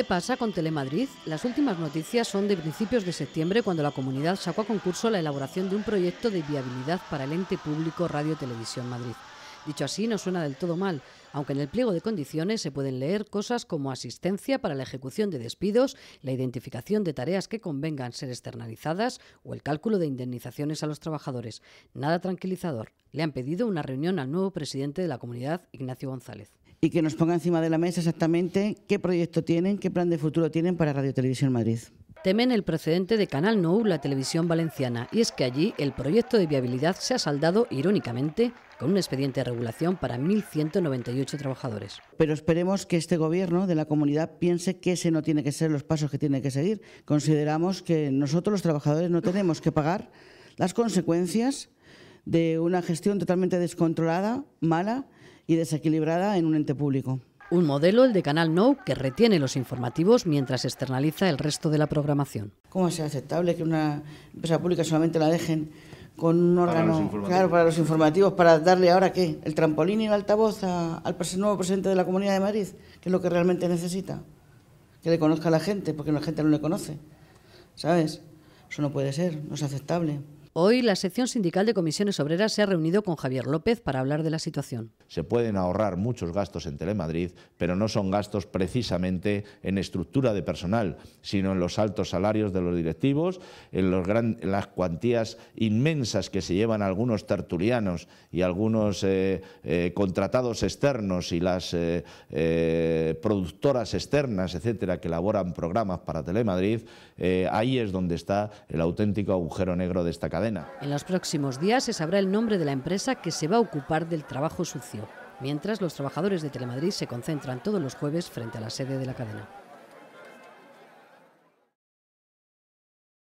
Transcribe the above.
¿Qué pasa con Telemadrid? Las últimas noticias son de principios de septiembre, cuando la comunidad sacó a concurso la elaboración de un proyecto de viabilidad para el ente público Radio Televisión Madrid. Dicho así, no suena del todo mal, aunque en el pliego de condiciones se pueden leer cosas como asistencia para la ejecución de despidos, la identificación de tareas que convengan ser externalizadas o el cálculo de indemnizaciones a los trabajadores. Nada tranquilizador. Le han pedido una reunión al nuevo presidente de la comunidad, Ignacio González y que nos ponga encima de la mesa exactamente qué proyecto tienen, qué plan de futuro tienen para Radio Televisión Madrid. Temen el precedente de Canal Nou, la televisión valenciana, y es que allí el proyecto de viabilidad se ha saldado, irónicamente, con un expediente de regulación para 1.198 trabajadores. Pero esperemos que este gobierno de la comunidad piense que ese no tiene que ser los pasos que tiene que seguir. Consideramos que nosotros los trabajadores no tenemos que pagar las consecuencias de una gestión totalmente descontrolada, mala, y desequilibrada en un ente público. Un modelo, el de Canal No, que retiene los informativos mientras externaliza el resto de la programación. ¿Cómo es aceptable que una empresa pública solamente la dejen con un órgano para claro para los informativos, para darle ahora qué? ¿El trampolín y el altavoz al nuevo presidente de la Comunidad de Madrid? Que es lo que realmente necesita. Que le conozca a la gente, porque la gente no le conoce. ¿Sabes? Eso no puede ser, no es aceptable. Hoy la sección sindical de comisiones obreras se ha reunido con Javier López para hablar de la situación. Se pueden ahorrar muchos gastos en Telemadrid, pero no son gastos precisamente en estructura de personal, sino en los altos salarios de los directivos, en, los las cuantías inmensas que se llevan algunos tertulianos y algunos eh, eh, contratados externos y las eh, productoras externas, etcétera, que elaboran programas para Telemadrid. ahí es donde está el auténtico agujero negro de esta cadena en los próximos días se sabrá el nombre de la empresa que se va a ocupar del trabajo sucio, mientras los trabajadores de Telemadrid se concentran todos los jueves frente a la sede de la cadena.